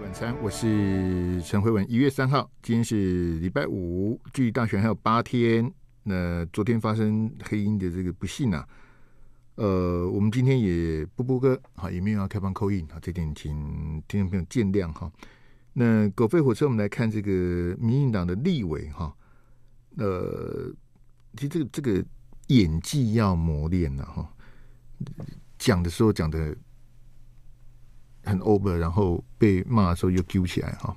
晚餐，我是陈慧文。一月三号，今天是礼拜五，距离大选还有八天。那昨天发生黑鹰的这个不幸啊，呃，我们今天也不播歌，好，也没有要开放口音啊，这点请听众朋友见谅哈。那狗吠火车，我们来看这个民进党的立委哈。呃，其实这个这个演技要磨练了哈，讲的时候讲的。很 over，然后被骂的时候又 Q 起来哈。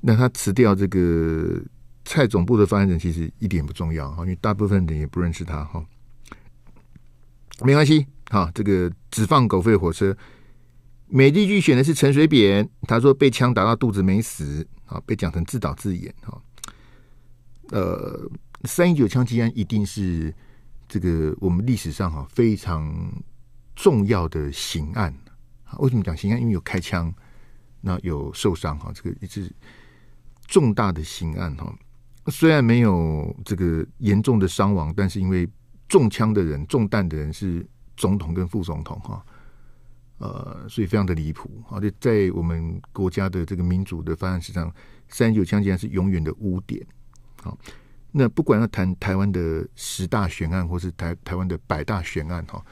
那他辞掉这个蔡总部的发言人，其实一点不重要哈，因为大部分人也不认识他哈。没关系哈，这个只放狗吠火车。美帝剧选的是陈水扁，他说被枪打到肚子没死，啊，被讲成自导自演哈。呃，三一九枪击案一定是这个我们历史上哈非常重要的刑案。为什么讲刑案？因为有开枪，那有受伤哈。这个一直重大的刑案哈，虽然没有这个严重的伤亡，但是因为中枪的人、中弹的人是总统跟副总统哈，呃，所以非常的离谱啊！且在我们国家的这个民主的发展史上，三九枪击案是永远的污点。好，那不管要谈台湾的十大悬案，或是台台湾的百大悬案哈，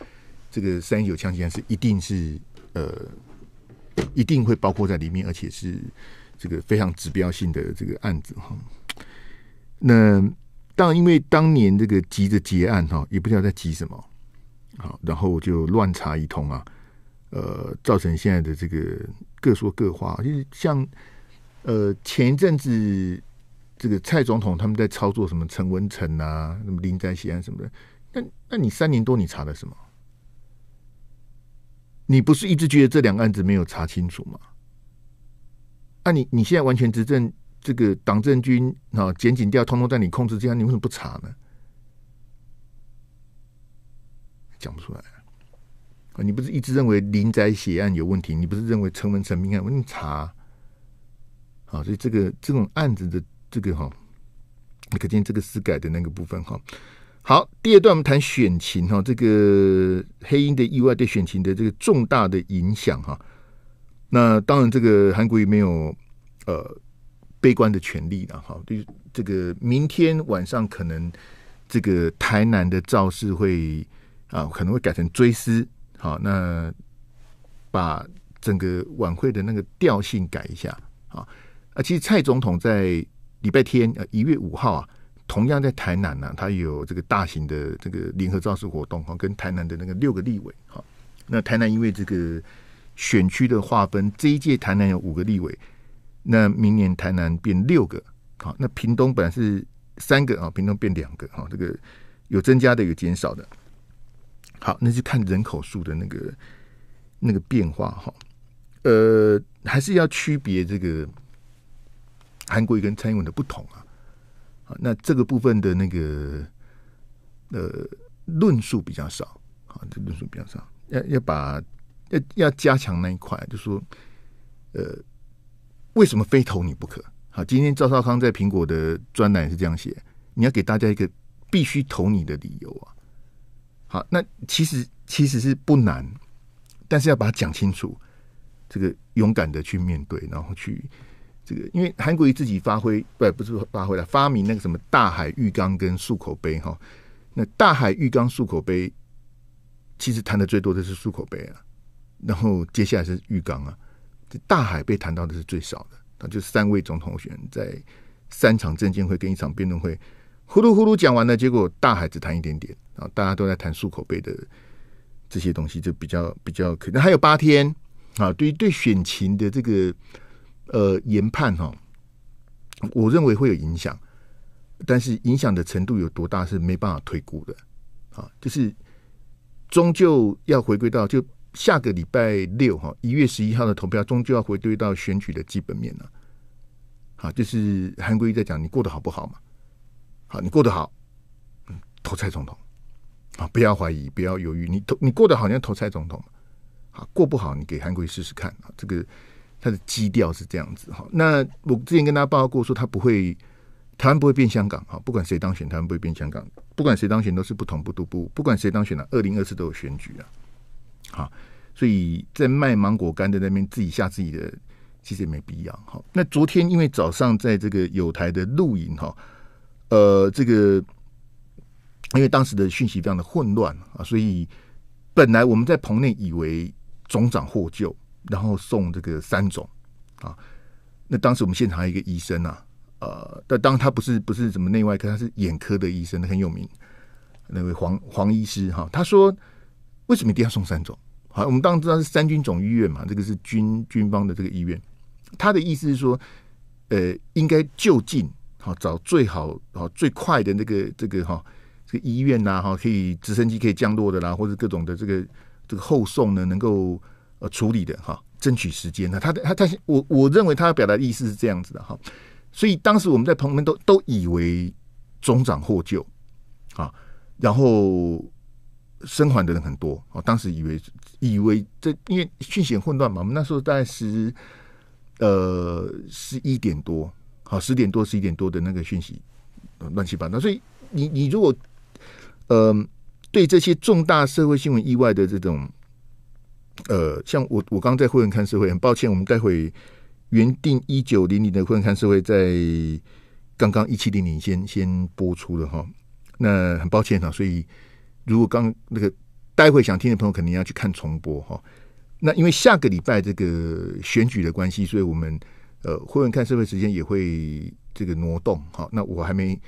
这个三九枪击案是一定是。呃，一定会包括在里面，而且是这个非常指标性的这个案子哈。那当因为当年这个急着结案哈，也不知道在急什么，好，然后就乱查一通啊，呃，造成现在的这个各说各话，就是像呃前一阵子这个蔡总统他们在操作什么陈文成呐，什么林在熙啊什么的，那那你三年多你查了什么？你不是一直觉得这两个案子没有查清楚吗？啊，你你现在完全执政这个党政军啊，检警调通通在你控制之下，你为什么不查呢？讲不出来啊！你不是一直认为林宅血案有问题？你不是认为陈文诚命案？我跟你查，啊！所以这个这种案子的这个哈，可见这个司改的那个部分哈。好，第二段我们谈选情哈，这个黑鹰的意外对选情的这个重大的影响哈。那当然，这个韩国瑜没有呃悲观的权利了哈。对，这个明天晚上可能这个台南的造势会啊，可能会改成追思，好，那把整个晚会的那个调性改一下啊。啊，其实蔡总统在礼拜天呃一月五号啊。同样在台南呢，他有这个大型的这个联合造势活动，哈，跟台南的那个六个立委，哈，那台南因为这个选区的划分，这一届台南有五个立委，那明年台南变六个，好，那屏东本来是三个啊，屏东变两个，哈，这个有增加的，有减少的，好，那就看人口数的那个那个变化，哈，呃，还是要区别这个韩国跟蔡英文的不同啊。好，那这个部分的那个呃论述比较少，啊，这论述比较少，要要把要要加强那一块，就说，呃，为什么非投你不可？好，今天赵少康在苹果的专栏是这样写，你要给大家一个必须投你的理由啊。好，那其实其实是不难，但是要把它讲清楚，这个勇敢的去面对，然后去。这个，因为韩国瑜自己发挥，不不是发挥了，发明那个什么大海浴缸跟漱口杯哈。那大海浴缸漱口杯，其实谈的最多的是漱口杯啊，然后接下来是浴缸啊，这大海被谈到的是最少的。那就是三位总统选在三场证监会跟一场辩论会，呼噜呼噜讲完了，结果大海只谈一点点啊，大家都在谈漱口杯的这些东西，就比较比较可能还有八天啊，对于对选情的这个。呃，研判哈，我认为会有影响，但是影响的程度有多大是没办法推估的，好，就是终究要回归到就下个礼拜六哈，一月十一号的投票，终究要回归到选举的基本面了。好，就是韩国瑜在讲你过得好不好嘛？好，你过得好，投蔡总统，好，不要怀疑，不要犹豫，你投你过得好像投蔡总统好，过不好，你给韩国瑜试试看啊，这个。它的基调是这样子哈，那我之前跟大家报告过，说它不会，台湾不会变香港哈，不管谁当选，台湾不会变香港，不管谁当选都是不同不都不，不管谁当选了，二零二四都有选举啊，好，所以在卖芒果干的那边自己下自己的，其实也没必要哈。那昨天因为早上在这个有台的录影哈，呃，这个因为当时的讯息非常的混乱啊，所以本来我们在棚内以为总长获救。然后送这个三种啊，那当时我们现场一个医生啊，呃，但当他不是不是什么内外科，他是眼科的医生，很有名，那位黄黄医师哈，他说为什么一定要送三种？好，我们当然知道是三军总医院嘛，这个是军军方的这个医院，他的意思是说，呃，应该就近好找最好好最快的那个这个哈这个医院呐哈，可以直升机可以降落的啦，或者各种的这个这个后送呢能够。处理的哈，争取时间呢。他的他他，我我认为他要表达的意思是这样子的哈。所以当时我们在旁边都都以为总长获救啊，然后生还的人很多啊。当时以为以为这因为讯息混乱嘛，我们那时候大概十呃十一点多，好十点多十一点多的那个讯息乱七八糟。所以你你如果嗯对这些重大社会新闻意外的这种。呃，像我我刚刚在会员看社会，很抱歉，我们待会原定一九零零的会员看社会，在刚刚一七零零先先播出了哈，那很抱歉啊，所以如果刚那个待会想听的朋友，肯定要去看重播哈。那因为下个礼拜这个选举的关系，所以我们呃会员看社会时间也会这个挪动哈。那我还没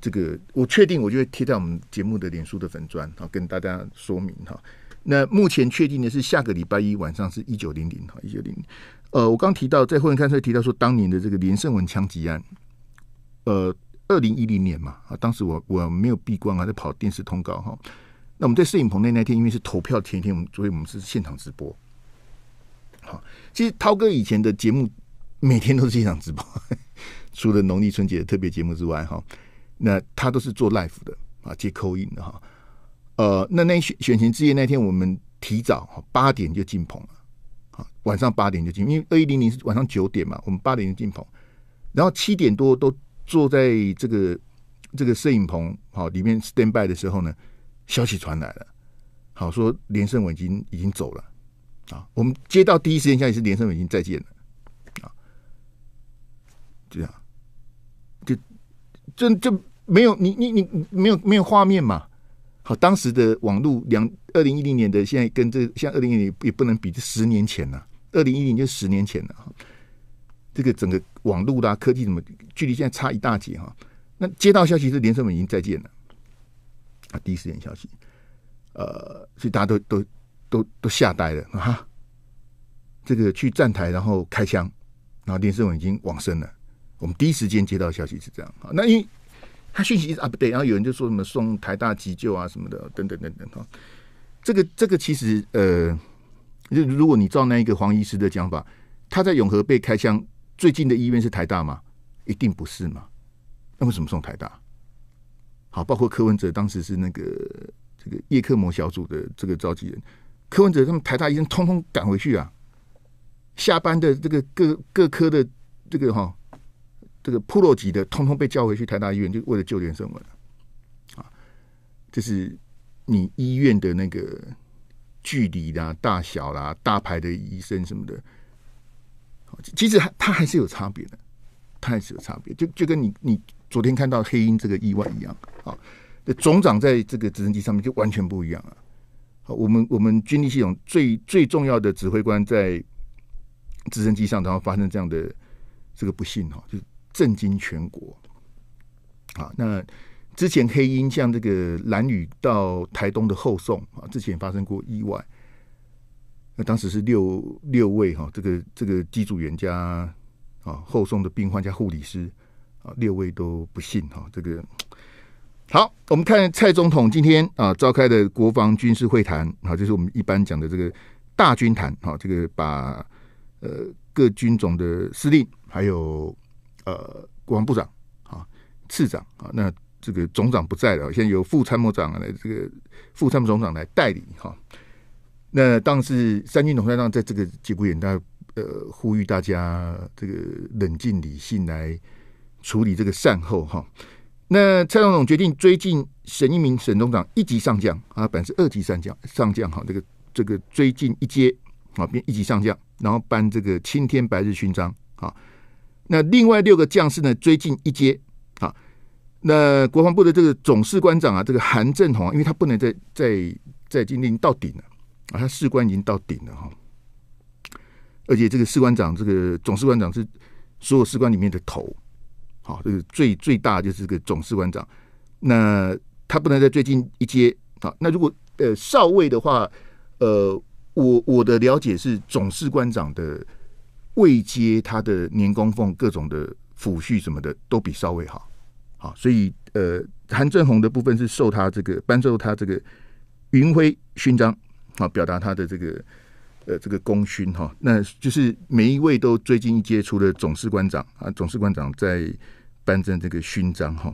这个，我确定我就会贴在我们节目的脸书的粉砖好跟大家说明哈。那目前确定的是，下个礼拜一晚上是一九零零哈，一九零零。呃，我刚提到在后面出来提到说，当年的这个连胜文枪击案，呃，二零一零年嘛，啊，当时我我没有闭关啊，在跑电视通告哈。那我们在摄影棚内那天，因为是投票前一天，我们所以我们是现场直播。好，其实涛哥以前的节目每天都是现场直播，除了农历春节的特别节目之外，哈，那他都是做 live 的啊，接口音的哈。呃，那那选选情之夜那天，我们提早八点就进棚了，晚上八点就进，因为二一零零是晚上九点嘛，我们八点就进棚，然后七点多都坐在这个这个摄影棚好里面 stand by 的时候呢，消息传来了，好说连胜文已经已经走了，啊，我们接到第一时间消息是连胜文已经再见了，啊，就这样，就就就没有你你你没有没有画面嘛。好，当时的网络两二零一零年的现在跟这像二零一零也不能比，十年前了，二零一零就十年前了。这个整个网络啦、科技什么，距离现在差一大截哈。那接到消息是连胜文已经再见了，啊，第一时间消息，呃，所以大家都都都都吓呆了啊。这个去站台，然后开枪，然后连胜文已经往生了。我们第一时间接到消息是这样啊。那因他讯息啊，不对，然后有人就说什么送台大急救啊，什么的，等等等等哈。这个这个其实，呃，如果你照那一个黄医师的讲法，他在永和被开枪，最近的医院是台大吗？一定不是嘛。那为什么送台大？好，包括柯文哲当时是那个这个叶克模小组的这个召集人，柯文哲他们台大医生通通赶回去啊，下班的这个各各科的这个哈。这个破落级的，通通被叫回去台大医院，就为了救点什文。啊，就是你医院的那个距离啦、大小啦、大牌的医生什么的，其实他他还是有差别的，他还是有差别。就就跟你你昨天看到黑鹰这个意外一样，啊，的总长在这个直升机上面就完全不一样了。好，我们我们军力系统最最重要的指挥官在直升机上，然后发生这样的这个不幸哈，就。震惊全国啊！那之前黑鹰像这个蓝雨到台东的后送啊，之前发生过意外。那当时是六六位哈，这个这个机组员加啊后送的病患加护理师啊，六位都不幸哈。这个好，我们看蔡总统今天啊召开的国防军事会谈啊，就是我们一般讲的这个大军谈啊，这个把呃各军种的司令还有。呃，国防部长啊，次长啊，那这个总长不在了，现在由副参谋长来这个副参谋总长来代理哈。那当时三军总帅让长在这个节骨眼，他呃呼吁大家这个冷静理性来处理这个善后哈。那蔡总统决定追进沈一鸣沈总长一级上将啊，本是二级上将上将哈，这个这个追进一阶啊，变一级上将，然后颁这个青天白日勋章啊。那另外六个将士呢？追进一阶，啊。那国防部的这个总士官长啊，这个韩正宏啊，因为他不能再再再进令到顶了啊，他士官已经到顶了哈。而且这个士官长，这个总士官长是所有士官里面的头，好，这个最最大就是个总士官长。那他不能在最近一阶啊。那如果呃少尉的话，呃，我我的了解是总士官长的。未接他的年功俸，各种的抚恤什么的，都比稍微好，好，所以呃，韩正红的部分是受他这个颁授他这个云辉勋章，好，表达他的这个呃这个功勋哈，那就是每一位都最近一届除了总士官长啊，总士官长在颁赠这个勋章哈，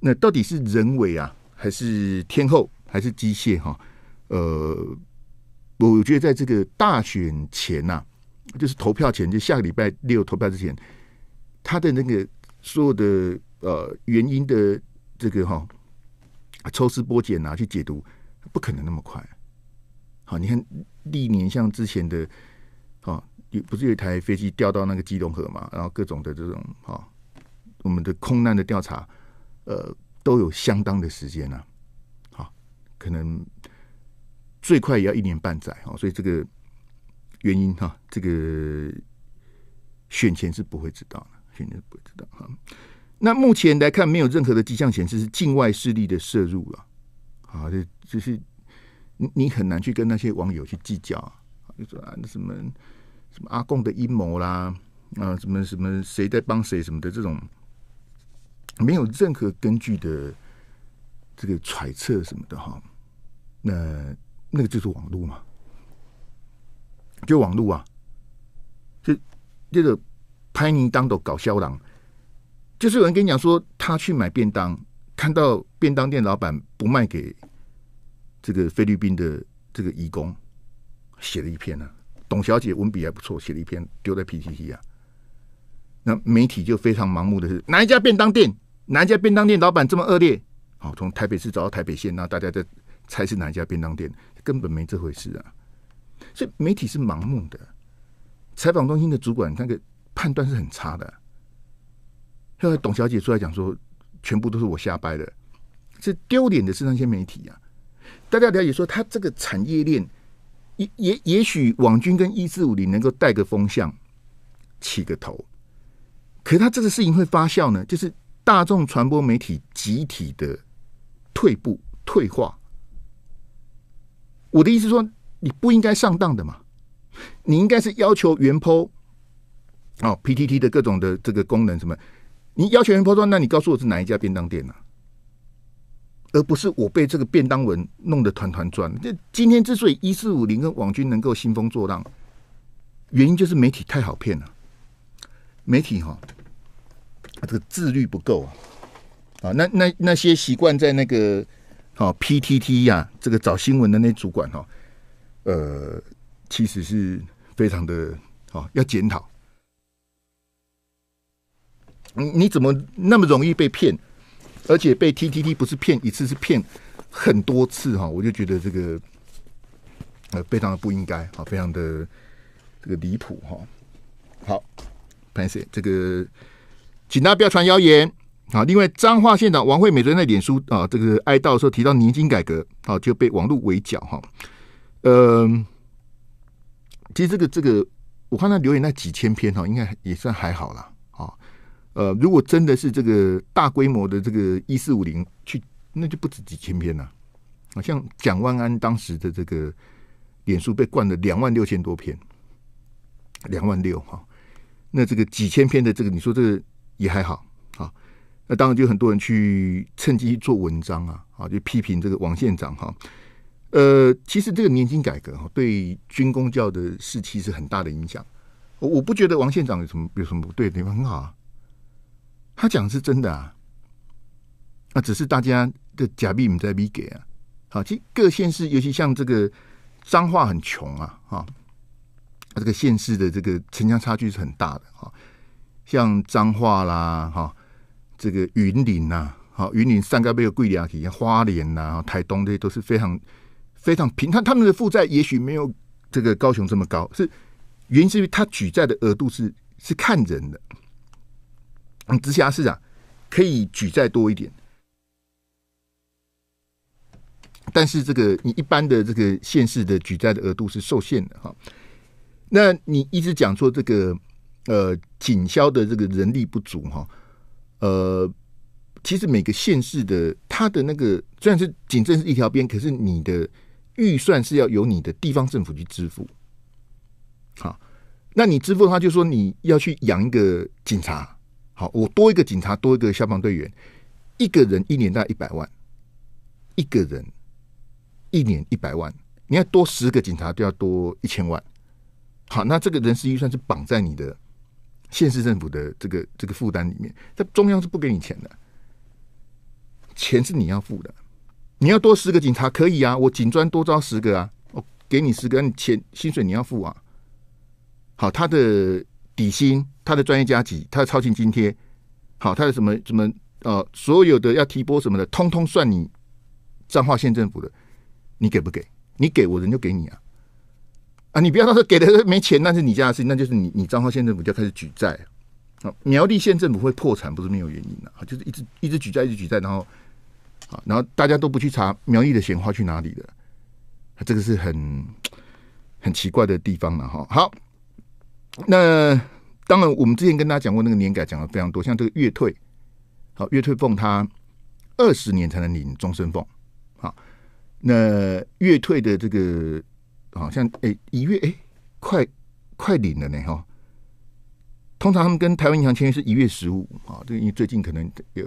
那到底是人为啊，还是天后，还是机械哈？呃，我觉得在这个大选前呐。就是投票前，就下个礼拜六投票之前，他的那个所有的呃原因的这个哈，抽丝剥茧啊，去解读不可能那么快。好，你看历年像之前的，哦，有不是有一台飞机掉到那个基隆河嘛，然后各种的这种哦，我们的空难的调查，呃，都有相当的时间呢。好，可能最快也要一年半载哦，所以这个。原因哈，这个选前是不会知道的，选前不会知道哈。那目前来看，没有任何的迹象显示是境外势力的摄入了。啊，这就是你很难去跟那些网友去计较啊，就说啊，什么什么阿贡的阴谋啦，啊，什么什么谁在帮谁什么的这种，没有任何根据的这个揣测什么的哈。那那个就是网络嘛。就网络啊，就这个拍你当的搞笑郎，就是有人跟你讲说，他去买便当，看到便当店老板不卖给这个菲律宾的这个义工，写了一篇呢。董小姐文笔还不错，写了一篇丢在 PTT 啊。那媒体就非常盲目的是哪一家便当店，哪一家便当店老板这么恶劣？好，从台北市找到台北县，那大家在猜是哪一家便当店，根本没这回事啊。所以媒体是盲目的，采访中心的主管那个判断是很差的。后来董小姐出来讲说，全部都是我瞎掰的，这丢脸的是那些媒体啊！大家了解说，他这个产业链也也也许网军跟一四五零能够带个风向，起个头，可他这个事情会发酵呢？就是大众传播媒体集体的退步退化。我的意思说。你不应该上当的嘛？你应该是要求原坡哦，P T T 的各种的这个功能什么？你要求原坡砖，说，那你告诉我是哪一家便当店呢？而不是我被这个便当文弄得团团转。那今天之所以一四五零跟网军能够兴风作浪，原因就是媒体太好骗了。媒体哈，啊，这个自律不够啊！啊，那那那些习惯在那个哦 P T T 呀，这个找新闻的那主管哈。呃，其实是非常的，哦，要检讨。你你怎么那么容易被骗？而且被 T T T 不是骗一次，是骗很多次哈！我就觉得这个呃非常的不应该，哈，非常的这个离谱哈。好，潘 i 生，这个请大家不要传谣言。好，另外彰化县长王惠美昨天在脸书啊，这个哀悼的时候提到年金改革，啊，就被网络围剿哈。嗯，其实这个这个，我看他留言那几千篇哈，应该也算还好啦。啊，呃，如果真的是这个大规模的这个一四五零去，那就不止几千篇了。好像蒋万安当时的这个脸书被灌了两万六千多篇，两万六哈。那这个几千篇的这个，你说这个也还好啊？那当然就很多人去趁机做文章啊，啊，就批评这个王县长哈。呃，其实这个年薪改革哈，对军公教的士气是很大的影响。我我不觉得王县长有什么有什么不对，地方很好啊。他讲是真的啊，那只是大家的假币在逼给啊。好，其实各县市，尤其像这个彰化很穷啊，啊，这个县市的这个城乡差距是很大的啊。像彰化啦，哈，这个云林呐，好，云林、三高、北和、龟梨啊，像花莲呐、台东这些，都是非常。非常平，他他们的负债也许没有这个高雄这么高，是原因是因为他举债的额度是是看人的。嗯，直辖市啊可以举债多一点，但是这个你一般的这个县市的举债的额度是受限的哈。那你一直讲说这个呃锦销的这个人力不足哈，呃，其实每个县市的它的那个虽然是仅镇是一条边，可是你的预算是要由你的地方政府去支付，好，那你支付的话，就说你要去养一个警察，好，我多一个警察，多一个消防队员，一个人一年大概一百万，一个人一年一百万，你要多十个警察都要多一千万，好，那这个人事预算是绑在你的县市政府的这个这个负担里面，在中央是不给你钱的，钱是你要付的。你要多十个警察可以啊，我警专多招十个啊，我给你十个，你钱薪水你要付啊。好，他的底薪、他的专业加级、他的超勤津贴，好，他的什么什么呃，所有的要提拨什么的，通通算你彰化县政府的，你给不给？你给我，人就给你啊。啊，你不要到时候给的没钱，那是你家的事情，那就是你你彰化县政府就开始举债好，苗栗县政府会破产不是没有原因的啊，就是一直一直举债，一直举债，然后。啊，然后大家都不去查苗裔的闲话去哪里的，这个是很很奇怪的地方了哈。好，那当然我们之前跟大家讲过那个年改讲了非常多，像这个月退，好月退俸他二十年才能领终身俸。好，那月退的这个好像哎一月哎快快领了呢哈。通常他们跟台湾银行签约是一月十五啊，这个因为最近可能有。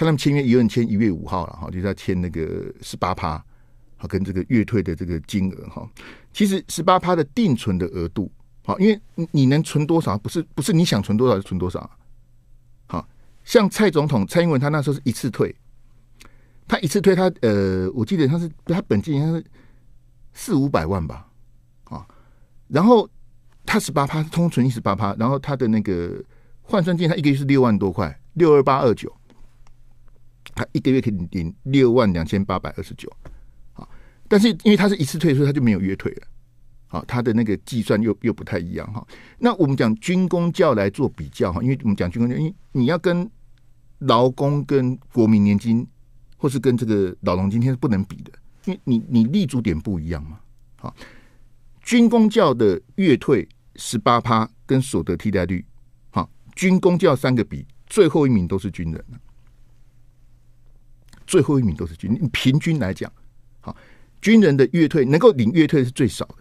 看他们签约，有人签一月五号了哈，就是要签那个十八趴，好跟这个月退的这个金额哈。其实十八趴的定存的额度好，因为你能存多少，不是不是你想存多少就存多少。好，像蔡总统蔡英文他那时候是一次退，他一次退他呃，我记得他是他本金应该是四五百万吧啊，然后他十八趴通存一十八趴，然后他的那个换算进他一个月是六万多块，六二八二九。他一个月可以领六万两千八百二十九，好，但是因为他是一次退出，他就没有月退了，好，他的那个计算又又不太一样哈。那我们讲军工教来做比较哈，因为我们讲军工教，因为你要跟劳工、跟国民年金或是跟这个老农今天是不能比的，因为你你立足点不一样嘛。好，军工教的月退十八趴跟所得替代率，好，军工教三个比最后一名都是军人最后一名都是军，平均来讲，好，军人的月退能够领月退是最少的，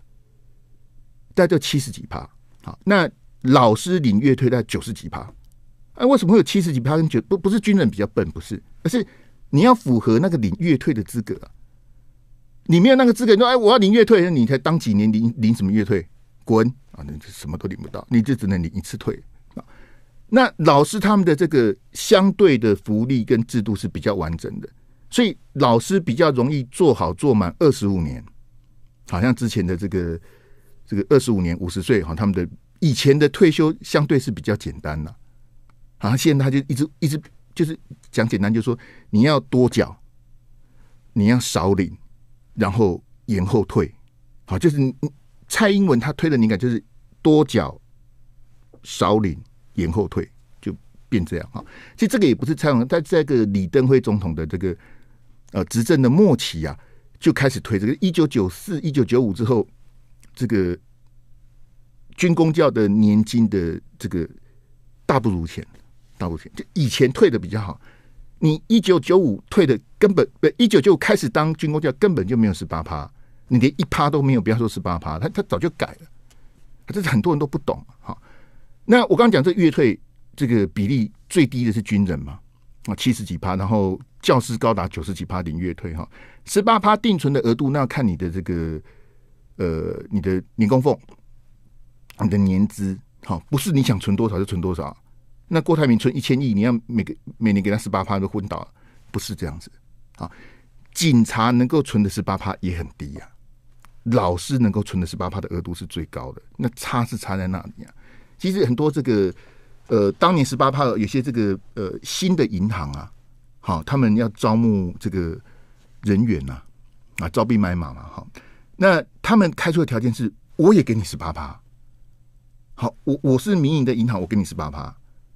大概七十几趴。好，那老师领月退在九十几趴。哎，为什么会有七十几趴跟九不不是军人比较笨，不是，而是你要符合那个领月退的资格，你没有那个资格，说哎我要领月退，你才当几年领领什么月退，滚啊，你什么都领不到，你就只能领一次退。那老师他们的这个相对的福利跟制度是比较完整的，所以老师比较容易做好做满二十五年。好像之前的这个这个二十五年五十岁哈，他们的以前的退休相对是比较简单的。好像现在他就一直一直就是讲简单，就说你要多缴，你要少领，然后延后退。好，就是蔡英文他推的灵感就是多缴少领。延后退就变这样啊！其实这个也不是蔡文，在这个李登辉总统的这个呃执政的末期啊，就开始退这个。一九九四、一九九五之后，这个军工教的年金的这个大不如前，大不如前。就以前退的比较好，你一九九五退的根本不一九九开始当军工教根本就没有十八趴，你连一趴都没有，不要说十八趴。他他早就改了，这是很多人都不懂。那我刚刚讲这月退这个比例最低的是军人嘛？啊，七十几趴，然后教师高达九十几趴，领月退哈，十八趴定存的额度，那要看你的这个呃，你的年工俸，你的年资，好，不是你想存多少就存多少那郭台铭存一千亿，你要每个每年给他十八趴都昏倒，不是这样子啊。警察能够存的十八趴也很低呀，老师能够存的十八趴的额度是最高的，那差是差在哪里啊？其实很多这个呃，当年十八趴有些这个呃新的银行啊，好，他们要招募这个人员呐，啊，招兵买马嘛，好，那他们开出的条件是，我也给你十八趴，好，我我是民营的银行，我给你十八趴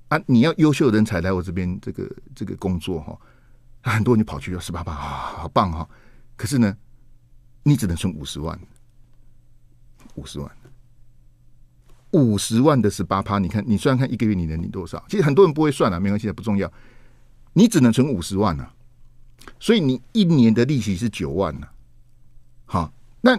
啊，你要优秀的人才来我这边这个这个工作哈，很多人就跑去说十八趴，好棒哈，可是呢，你只能存五十万，五十万。五十万的十八趴，你看，你算看一个月你能领多少，其实很多人不会算了，没关系，不重要。你只能存五十万啊，所以你一年的利息是九万呢。好，那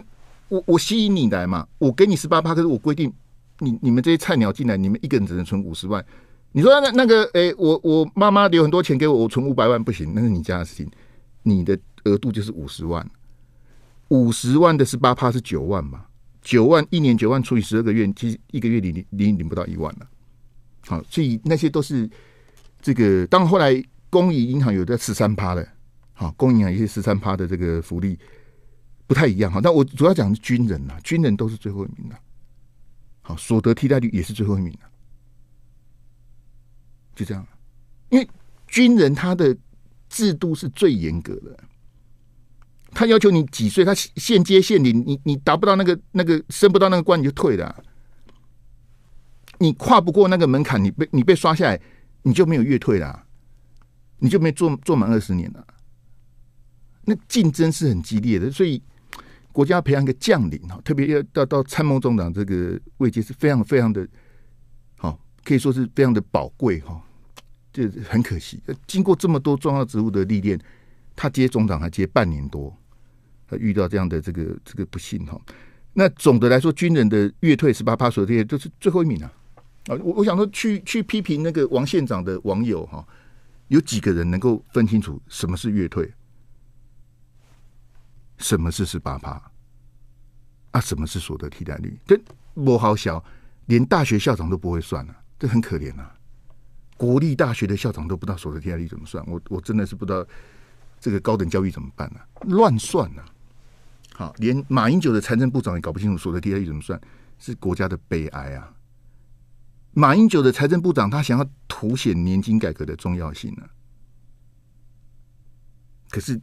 我我吸引你来嘛，我给你十八趴，可是我规定，你你们这些菜鸟进来，你们一个人只能存五十万。你说那那个，哎，我我妈妈留很多钱给我，我存五百万不行，那是你家的事情，你的额度就是五十万。五十万的十八趴是九万嘛？九万一年九万除以十二个月，其实一个月你你领不到一万了。好，所以那些都是这个。当然，后来公营银行有在十三趴的，好，公营银行有些十三趴的这个福利不太一样。哈。但我主要讲是军人啊，军人都是最后一名的。好，所得替代率也是最后一名的，就这样。因为军人他的制度是最严格的。他要求你几岁？他现阶现领，你你达不到那个那个升不到那个官，你就退的。你跨不过那个门槛，你被你被刷下来，你就没有越退啦，你就没做做满二十年了。那竞争是很激烈的，所以国家培养一个将领哈，特别要到到参谋总长这个位阶是非常非常的，好，可以说是非常的宝贵哈。这很可惜，经过这么多重要职务的历练，他接总长还接半年多。他遇到这样的这个这个不幸哈，那总的来说，军人的月退十八趴所得税就是最后一名啊。啊！我我想说，去去批评那个王县长的网友哈，有几个人能够分清楚什么是月退，什么是十八趴？啊，什么是所得替代率？这我好小，连大学校长都不会算啊，这很可怜啊。国立大学的校长都不知道所得替代率怎么算，我我真的是不知道这个高等教育怎么办呢？乱算呐！好，连马英九的财政部长也搞不清楚所得税 A 怎么算，是国家的悲哀啊！马英九的财政部长他想要凸显年金改革的重要性呢，可是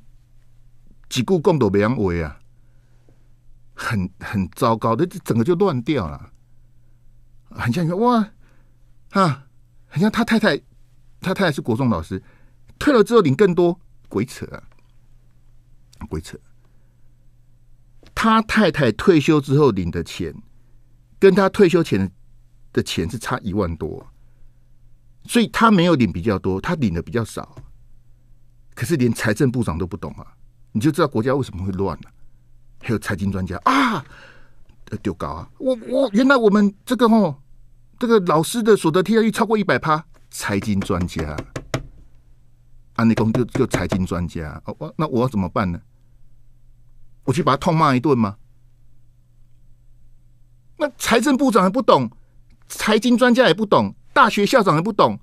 几股共斗北洋围啊，很很糟糕，这整个就乱掉了，很像一个哇啊，很像他太太，他太太是国中老师，退了之后领更多，鬼扯啊，鬼扯。他太太退休之后领的钱，跟他退休前的钱是差一万多，所以他没有领比较多，他领的比较少。可是连财政部长都不懂啊，你就知道国家为什么会乱了。还有财经专家啊，丢搞啊！我我原来我们这个吼，这个老师的所得替代率超过一百趴，财经专家，安内工就就财经专家，哦，那我怎么办呢？我去把他痛骂一顿吗？那财政部长还不懂，财经专家也不懂，大学校长也不懂。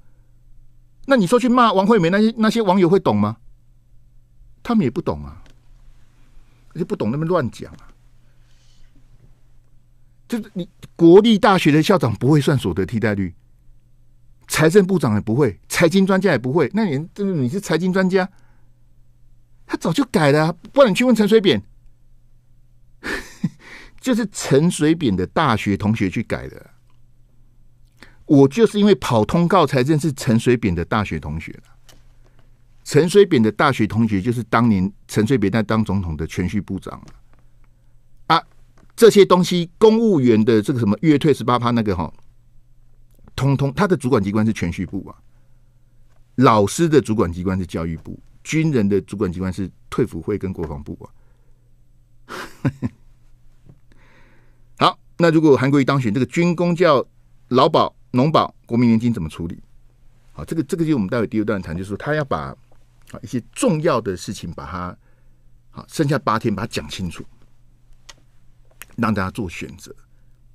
那你说去骂王惠美那些那些网友会懂吗？他们也不懂啊，而且不懂那么乱讲啊。就是你国立大学的校长不会算所得替代率，财政部长也不会，财经专家也不会。那你就是你是财经专家，他早就改了，不然你去问陈水扁。就是陈水扁的大学同学去改的。我就是因为跑通告才认识陈水扁的大学同学。陈水扁的大学同学就是当年陈水扁在当总统的全序部长啊。这些东西公务员的这个什么月退十八趴那个哈，通通他的主管机关是全序部啊。老师的主管机关是教育部，军人的主管机关是退辅会跟国防部啊。那如果韩国瑜当选，这个军工、叫劳保、农保、国民年金怎么处理？好，这个这个就我们待会第二段谈，就是说他要把啊一些重要的事情把它好剩下八天把它讲清楚，让大家做选择。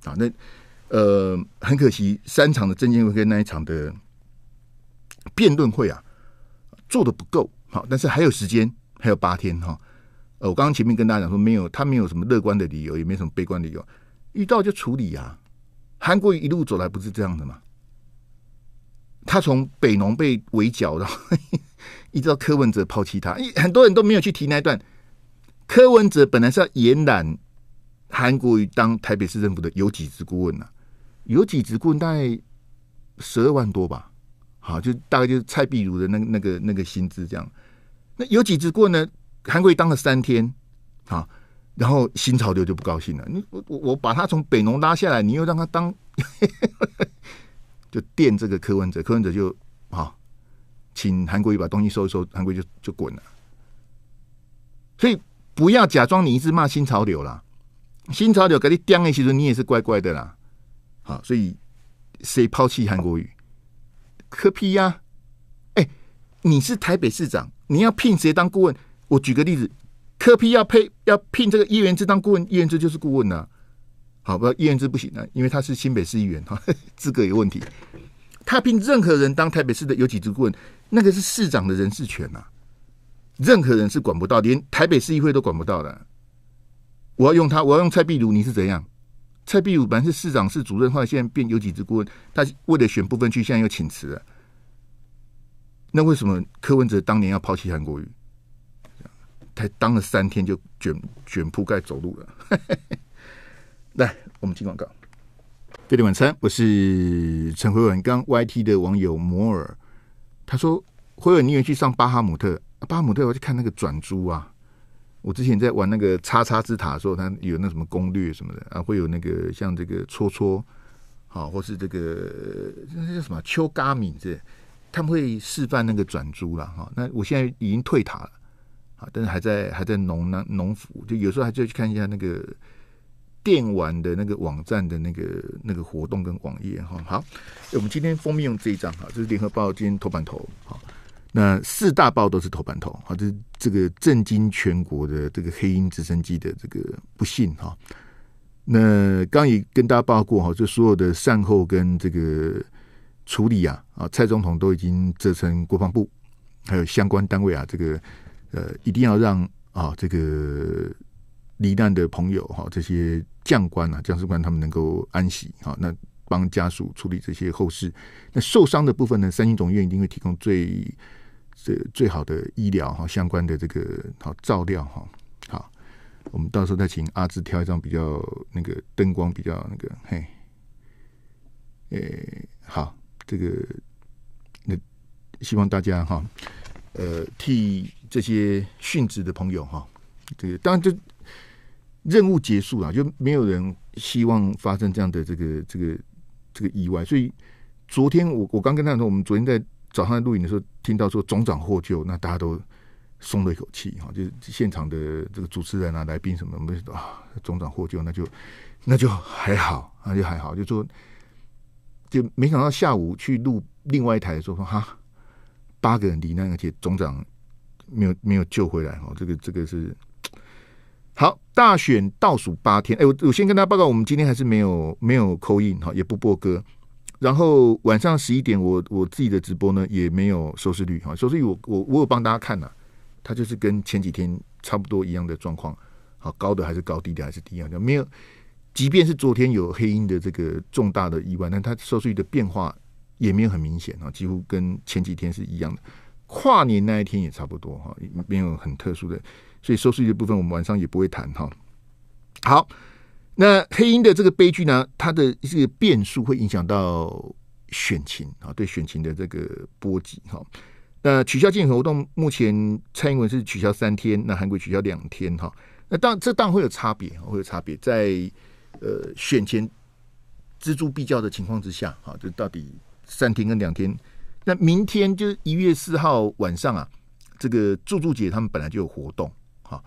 好，那呃很可惜，三场的证监会跟那一场的辩论会啊做的不够好，但是还有时间，还有八天哈。呃，我刚刚前面跟大家讲说，没有他没有什么乐观的理由，也没什么悲观理由。遇到就处理啊。韩国一路走来不是这样的吗？他从北农被围剿，然后一直到柯文哲抛弃他，很多人都没有去提那段。柯文哲本来是要延揽韩国瑜当台北市政府的有几职顾问啊？有几支顾问大概十二万多吧，好，就大概就是蔡壁如的那那个那个薪资这样。那有几支顾问呢？韩国瑜当了三天，好。然后新潮流就不高兴了，你我我我把他从北农拉下来，你又让他当，就垫这个柯文哲，柯文哲就好，请韩国语把东西收一收，韩国语就就滚了。所以不要假装你一直骂新潮流啦，新潮流给你叼的，其实你也是乖乖的啦。好，所以谁抛弃韩国语？可屁呀！哎，你是台北市长，你要聘谁当顾问？我举个例子。柯批要配要聘这个叶元制当顾问，叶元制就是顾问呐。好，不议叶元不行啊，因为他是新北市议员，哈，资格有问题。他聘任何人当台北市的有几支顾问，那个是市长的人事权呐。任何人是管不到，连台北市议会都管不到的。我要用他，我要用蔡壁如，你是怎样？蔡壁如本来是市长是主任，后来现在变有几支顾问，他为了选部分区，现在又请辞了。那为什么柯文哲当年要抛弃韩国语？才当了三天就卷卷铺盖走路了。来，我们进广告。贝蒂晚餐，我是陈辉文。刚 YT 的网友摩尔他说：“辉文，你愿去上巴哈姆特？巴哈姆特，我去看那个转租啊。我之前在玩那个叉叉之塔的时候，他有那什么攻略什么的啊，会有那个像这个戳戳，好，或是这个那叫什么邱嘎敏这，他们会示范那个转租了哈。那我现在已经退塔了。”但是还在还在农农农服，就有时候还就去看一下那个电玩的那个网站的那个那个活动跟网页哈。好，我们今天封面用这一张哈，这是联合报今天头版头那四大报都是头版头哈，这这个震惊全国的这个黑鹰直升机的这个不幸哈。那刚也跟大家报过哈，就所有的善后跟这个处理啊啊，蔡总统都已经责成国防部还有相关单位啊，这个。呃，一定要让啊，这个罹难的朋友哈，这些将官啊、将士官他们能够安息啊，那帮家属处理这些后事。那受伤的部分呢，三星总院一定会提供最最最好的医疗哈，相关的这个好照料哈。好，我们到时候再请阿志挑一张比较那个灯光比较那个嘿，诶，好，这个那希望大家哈，呃，替。这些殉职的朋友哈，这个当然就任务结束了，就没有人希望发生这样的这个这个这个意外。所以昨天我我刚跟他说，我们昨天在早上录影的时候听到说总长获救，那大家都松了一口气哈。就是现场的这个主持人啊、来宾什么，我们都啊总长获救，那就那就还好，那就还好。就说就没想到下午去录另外一台的时候，哈，八个人罹难，而且总长。没有没有救回来哈，这个这个是好大选倒数八天，哎，我我先跟大家报告，我们今天还是没有没有扣印哈，也不播歌。然后晚上十一点，我我自己的直播呢也没有收视率哈，收视率我我我有帮大家看了，它就是跟前几天差不多一样的状况，好高的还是高，低的还是低，啊没有，即便是昨天有黑鹰的这个重大的意外，但它收视率的变化也没有很明显啊，几乎跟前几天是一样的。跨年那一天也差不多哈，没有很特殊的，所以收视率的部分我们晚上也不会谈哈。好，那黑鹰的这个悲剧呢，它的一些变数会影响到选情啊，对选情的这个波及哈。那取消竞选活动，目前蔡英文是取消三天，那韩国取消两天哈。那当这当然会有差别会有差别，在呃选前支出比较的情况之下，哈，就到底三天跟两天？那明天就是一月四号晚上啊，这个柱柱姐他们本来就有活动，好，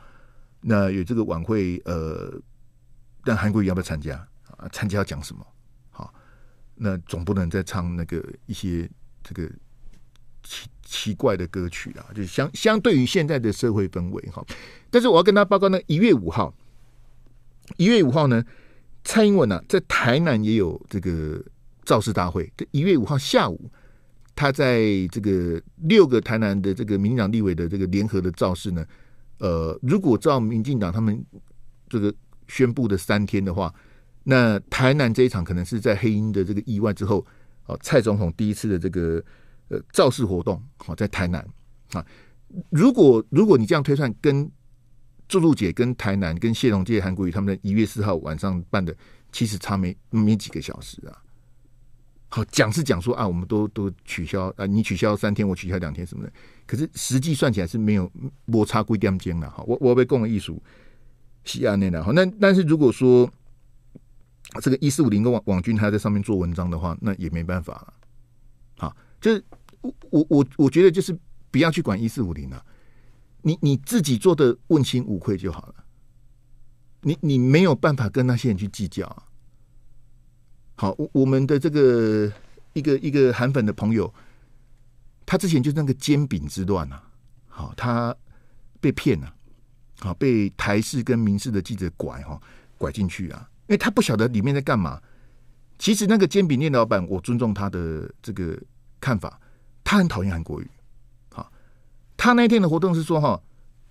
那有这个晚会，呃，但韩国瑜要不要参加啊？参加要讲什么？好，那总不能再唱那个一些这个奇奇怪的歌曲啊，就相相对于现在的社会氛围哈。但是我要跟他报告，呢，一月五号，一月五号呢，蔡英文啊在台南也有这个造势大会，一月五号下午。他在这个六个台南的这个民党立委的这个联合的造势呢，呃，如果照民进党他们这个宣布的三天的话，那台南这一场可能是在黑鹰的这个意外之后，哦，蔡总统第一次的这个呃造势活动，好在台南啊，如果如果你这样推算，跟祝祝姐跟台南跟谢龙介、韩国瑜他们的一月四号晚上办的，其实差没没几个小时啊。好讲是讲说啊，我们都都取消啊，你取消三天，我取消两天什么的。可是实际算起来是没有摩擦归垫间了。好，我我被公文艺术吸啊那了。好，那但是如果说这个一四五零跟网网军还在上面做文章的话，那也没办法了。好，就是我我我我觉得就是不要去管一四五零了，你你自己做的问心无愧就好了。你你没有办法跟那些人去计较。好，我我们的这个一个一个韩粉的朋友，他之前就是那个煎饼之乱啊，好，他被骗了，好被台视跟民视的记者拐哈拐进去啊，因为他不晓得里面在干嘛。其实那个煎饼店老板，我尊重他的这个看法，他很讨厌韩国语。好，他那一天的活动是说哈，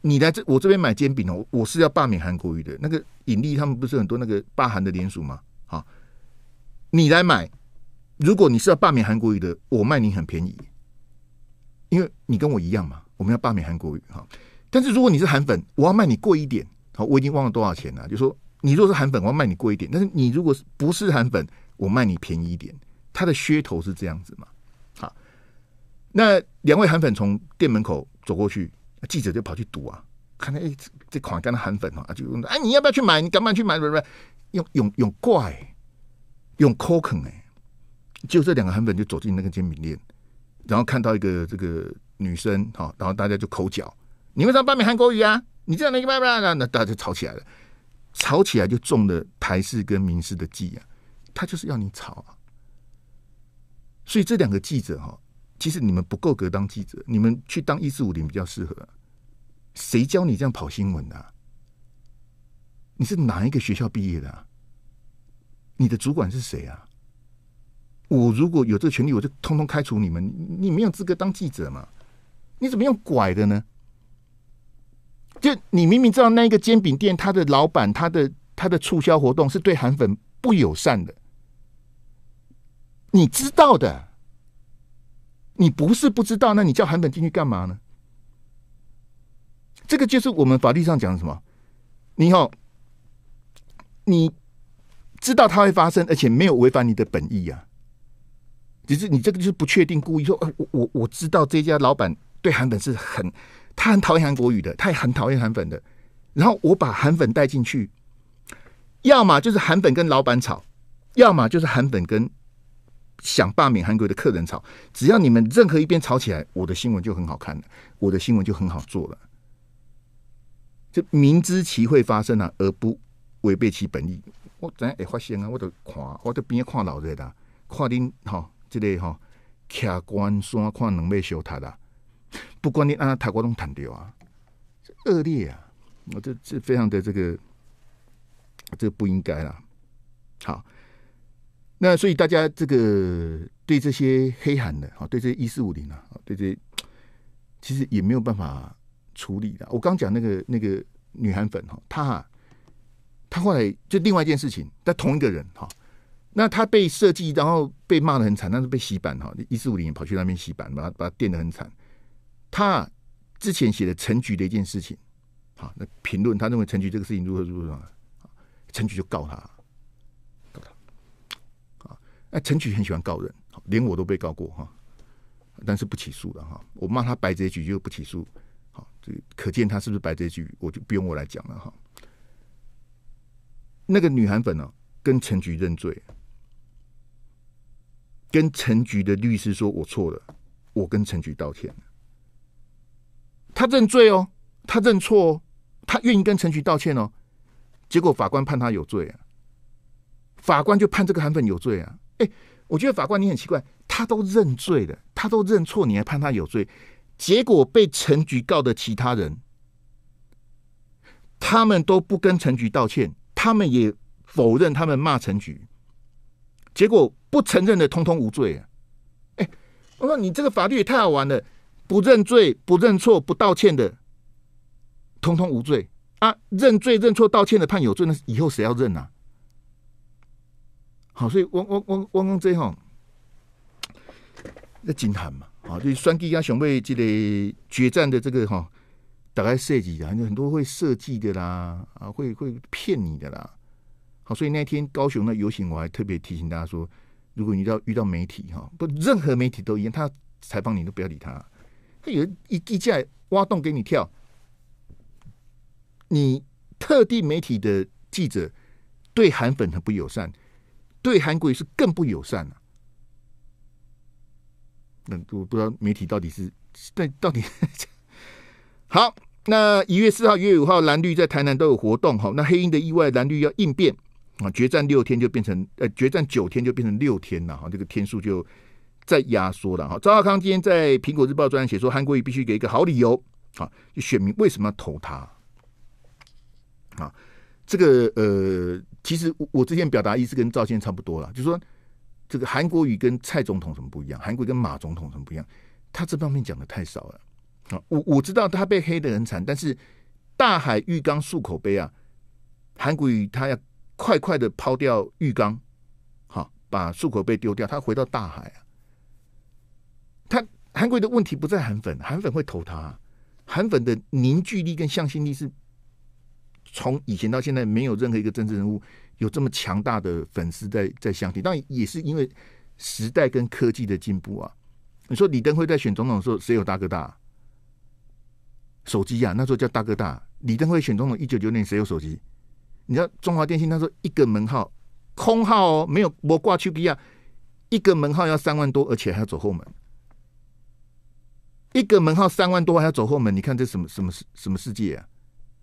你来这我这边买煎饼哦，我是要罢免韩国语的。那个尹力他们不是很多那个罢韩的联署吗？你来买，如果你是要罢免韩国语的，我卖你很便宜，因为你跟我一样嘛，我们要罢免韩国语哈。但是如果你是韩粉，我要卖你贵一点。好，我已经忘了多少钱了，就说你若是韩粉，我要卖你贵一点。但是你如果不是韩粉，我卖你便宜一点。他的噱头是这样子嘛？好，那两位韩粉从店门口走过去，记者就跑去堵啊，看到哎，这款干的韩粉啊就问，哎，你要不要去买？你敢不敢去买？不不，不用用用怪。用 c o k e n 哎，就这两个韩粉就走进那个煎饼店，然后看到一个这个女生，好，然后大家就口角。你会讲八闽韩国语啊？你这样那个叭叭叭，那大家就吵起来了，吵起来就中了台式跟民事的计啊。他就是要你吵啊。所以这两个记者哈，其实你们不够格当记者，你们去当一四五零比较适合。谁教你这样跑新闻的？你是哪一个学校毕业的？你的主管是谁啊？我如果有这个权利，我就通通开除你们。你没有资格当记者嘛？你怎么用拐的呢？就你明明知道那个煎饼店，他的老板，他的他的促销活动是对韩粉不友善的，你知道的。你不是不知道，那你叫韩粉进去干嘛呢？这个就是我们法律上讲的什么？你好，你。知道它会发生，而且没有违反你的本意啊！只是你这个就是不确定故意说，我我我知道这家老板对韩粉是很，他很讨厌韩国语的，他也很讨厌韩粉的。然后我把韩粉带进去，要么就是韩粉跟老板吵，要么就是韩粉跟想罢免韩国的客人吵。只要你们任何一边吵起来，我的新闻就很好看了，我的新闻就很好做了。就明知其会发生啊，而不违背其本意。我知影会发生啊！我著看，我著边看老在啦，看恁吼即个吼骑关山看两尾烧塔啦，不管你安怎塔，我拢趁着啊，恶劣啊，我这这非常的这个，这不应该啦。好，那所以大家这个对这些黑韩的，好对这一四五零啊，对这，其实也没有办法处理的。我刚讲那个那个女韩粉哈，她。他后来就另外一件事情，但同一个人哈，那他被设计，然后被骂的很惨，但是被洗版哈，一四五零跑去那边洗版，把他把他垫的很惨。他之前写的陈局的一件事情，好，那评论他认为陈局这个事情如何如何何。陈局就告他，告他，啊，那陈局很喜欢告人，连我都被告过哈，但是不起诉的哈，我骂他白贼局就不起诉，好，这可见他是不是白贼局，我就不用我来讲了哈。那个女韩粉呢？跟陈局认罪，跟陈局的律师说：“我错了，我跟陈局道歉。”他认罪哦，他认错哦，他愿意跟陈局道歉哦。结果法官判他有罪啊！法官就判这个韩粉有罪啊！哎，我觉得法官你很奇怪，他都认罪了，他都认错，你还判他有罪？结果被陈局告的其他人，他们都不跟陈局道歉。他们也否认，他们骂陈局，结果不承认的通通无罪。哎，我说你这个法律也太好玩了，不认罪、不认错、不道歉的，通通无罪啊！认罪、认错、道歉的判有罪，那以后谁要认啊？好，所以汪汪汪汪汪直哈，那惊叹嘛！好，就是双弟家熊妹这个决战的这个哈。打开设计的，很多会设计的啦，啊，会会骗你的啦。好，所以那天高雄那游行，我还特别提醒大家说，如果你到遇到媒体哈，不，任何媒体都一样，他采访你都不要理他，他有一一架挖洞给你跳。你特定媒体的记者对韩粉很不友善，对韩国也是更不友善了。那我不知道媒体到底是对到底 好。那一月四号、一月五号，蓝绿在台南都有活动哈。那黑鹰的意外，蓝绿要应变啊。决战六天就变成呃，决战九天就变成六天了哈。这个天数就在压缩了哈。赵浩康今天在《苹果日报》专栏写说，韩国瑜必须给一个好理由啊，选民为什么要投他啊？这个呃，其实我我之前表达意思跟赵生差不多了，就是说这个韩国瑜跟蔡总统什么不一样，韩国跟马总统什么不一样，他这方面讲的太少了。我我知道他被黑的很惨，但是大海浴缸漱口杯啊，韩国瑜他要快快的抛掉浴缸，好把漱口杯丢掉，他回到大海啊。他韩国的问题不在韩粉，韩粉会投他，韩粉的凝聚力跟向心力是从以前到现在没有任何一个政治人物有这么强大的粉丝在在相提，当然也是因为时代跟科技的进步啊。你说李登辉在选总统的时候，谁有大哥大？手机呀，那时候叫大哥大。李登辉选总统，一九九年，谁有手机？你知道中华电信那时候一个门号空号哦，没有我挂丘比啊，一个门号要三万多，而且还要走后门。一个门号三万多还要走后门，你看这什么什么世什么世界啊？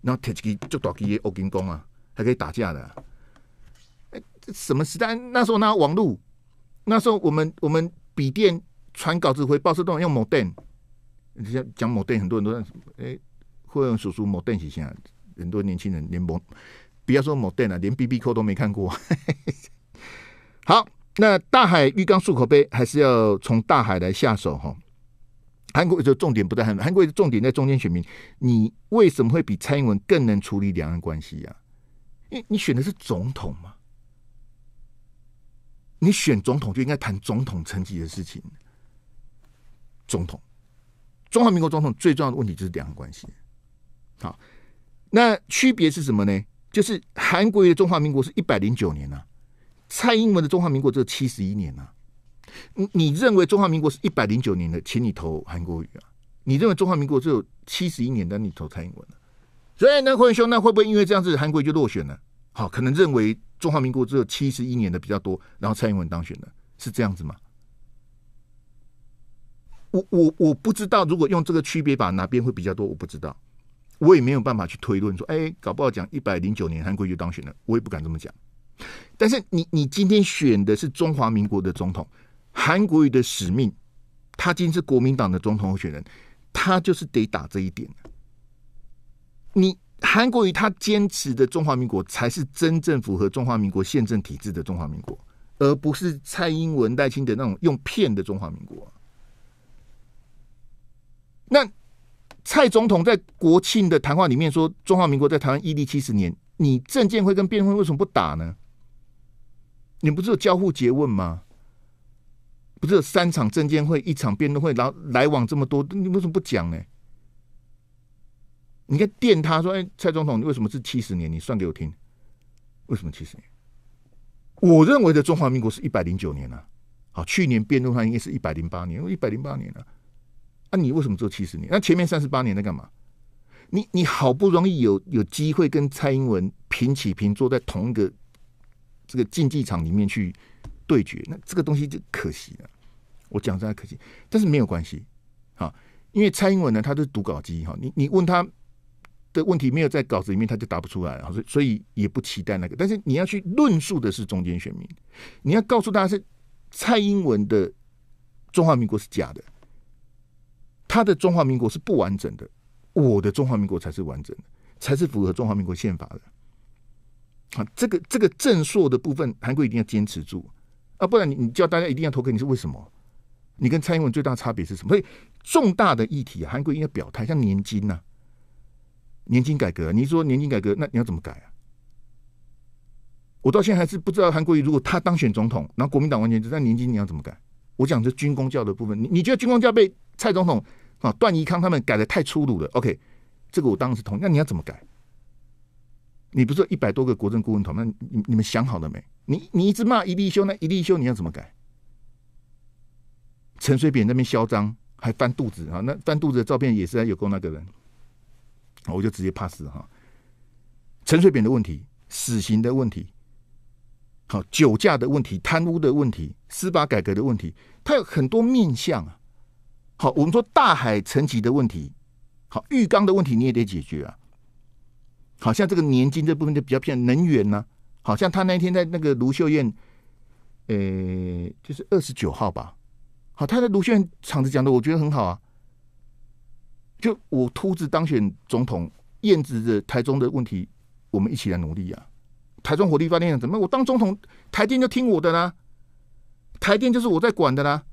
然后铁机就打机，欧金工啊，还可以打架的。哎，什么时代？那时候那网络？那时候我们我们笔电传稿子回报社，m o 用某电。你像讲某电，很多人都在哎，会用叔叔某电写一下。很多年轻人连某，不要说某电了，连 B B 扣都没看过。好，那大海浴缸漱口杯还是要从大海来下手哈。韩国就重点不在韩，韩国的重点在中间选民。你为什么会比蔡英文更能处理两岸关系呀？因为你选的是总统嘛，你选总统就应该谈总统层级的事情，总统。中华民国总统最重要的问题就是两岸关系。好，那区别是什么呢？就是韩国与的中华民国是一百零九年啊，蔡英文的中华民国只有七十一年啊。你你认为中华民国是一百零九年的，请你投韩国语啊；你认为中华民国只有七十一年的，你投蔡英文所以，呢，坤兄，那会不会因为这样子，韩国就落选了？好，可能认为中华民国只有七十一年的比较多，然后蔡英文当选了，是这样子吗？我我我不知道，如果用这个区别法，哪边会比较多？我不知道，我也没有办法去推论。说，哎，搞不好讲一百零九年韩国瑜当选了，我也不敢这么讲。但是，你你今天选的是中华民国的总统，韩国瑜的使命，他今天是国民党的总统候选人，他就是得打这一点。你韩国瑜他坚持的中华民国，才是真正符合中华民国宪政体制的中华民国，而不是蔡英文戴清的那种用骗的中华民国。那蔡总统在国庆的谈话里面说，中华民国在台湾屹立七十年。你证监会跟辩论会为什么不打呢？你不是有交互诘问吗？不是有三场证监会，一场辩论会，然后来往这么多，你为什么不讲呢？你看电他说：“哎，蔡总统，你为什么是七十年？你算给我听，为什么七十年？”我认为的中华民国是一百零九年啊。好，去年辩论上应该是一百零八年，一百零八年啊。那你为什么做七十年？那前面三十八年在干嘛？你你好不容易有有机会跟蔡英文平起平坐在同一个这个竞技场里面去对决，那这个东西就可惜了。我讲真的可惜，但是没有关系，啊，因为蔡英文呢，他是读稿机哈。你你问他的问题没有在稿子里面，他就答不出来，所以所以也不期待那个。但是你要去论述的是中间选民，你要告诉大家是蔡英文的中华民国是假的。他的中华民国是不完整的，我的中华民国才是完整的，才是符合中华民国宪法的。啊，这个这个正朔的部分，韩国一定要坚持住啊，不然你你叫大家一定要投给你是为什么？你跟蔡英文最大差别是什么？所以重大的议题，韩国应该表态，像年金呐，年金改革，你说年金改革，那你要怎么改啊？我到现在还是不知道韩国如果他当选总统，然后国民党完全就在年金你要怎么改？我讲这军工教的部分，你你觉得军工教被蔡总统？啊，段宜康他们改的太粗鲁了。OK，这个我当然是同意。那你要怎么改？你不是一百多个国政顾问团？那你你们想好了没？你你一直骂一立修，那一立修你要怎么改？陈水扁那边嚣张还翻肚子啊？那翻肚子的照片也是有够那个人。我就直接 pass 哈。陈水扁的问题、死刑的问题、好酒驾的问题、贪污的问题、司法改革的问题，他有很多面向啊。好，我们说大海沉积的问题，好浴缸的问题你也得解决啊。好像这个年金这部分就比较偏能源呢。好像他那一天在那个卢秀燕，呃，就是二十九号吧。好，他在卢秀燕厂子讲的，我觉得很好啊。就我秃子当选总统，燕子的台中的问题，我们一起来努力啊。台中火力发电怎么？我当总统，台电就听我的啦，台电就是我在管的啦。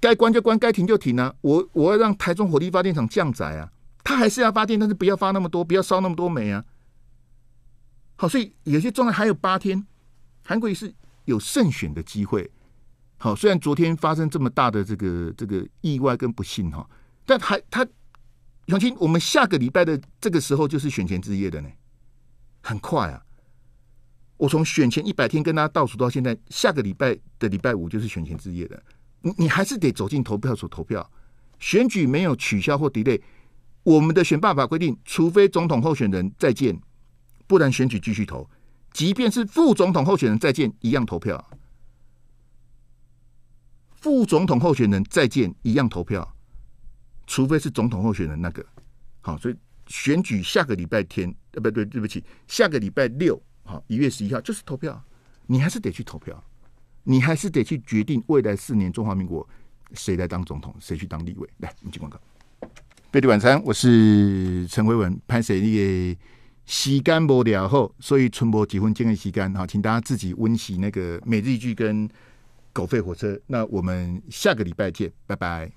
该关就关，该停就停啊！我我要让台中火力发电厂降载啊！它还是要发电，但是不要发那么多，不要烧那么多煤啊！好，所以有些状态还有八天，韩国也是有胜选的机会。好，虽然昨天发生这么大的这个这个意外跟不幸哈，但还他杨清，我们下个礼拜的这个时候就是选前之夜的呢，很快啊！我从选前一百天跟大家倒数到现在，下个礼拜的礼拜五就是选前之夜的。你你还是得走进投票所投票，选举没有取消或 delay。我们的选办法规定，除非总统候选人再见，不然选举继续投。即便是副总统候选人再见，一样投票。副总统候选人再见，一样投票。除非是总统候选人那个，好，所以选举下个礼拜天呃不对对不起，下个礼拜六，好一月十一号就是投票，你还是得去投票。你还是得去决定未来四年中华民国谁来当总统，谁去当立位。来，我们去广告。贝蒂晚餐，我是陈辉文。潘水也时间无聊后，所以存播几分兼跟时间哈，请大家自己温习那个《每日一句》跟《狗吠火车》。那我们下个礼拜见，拜拜。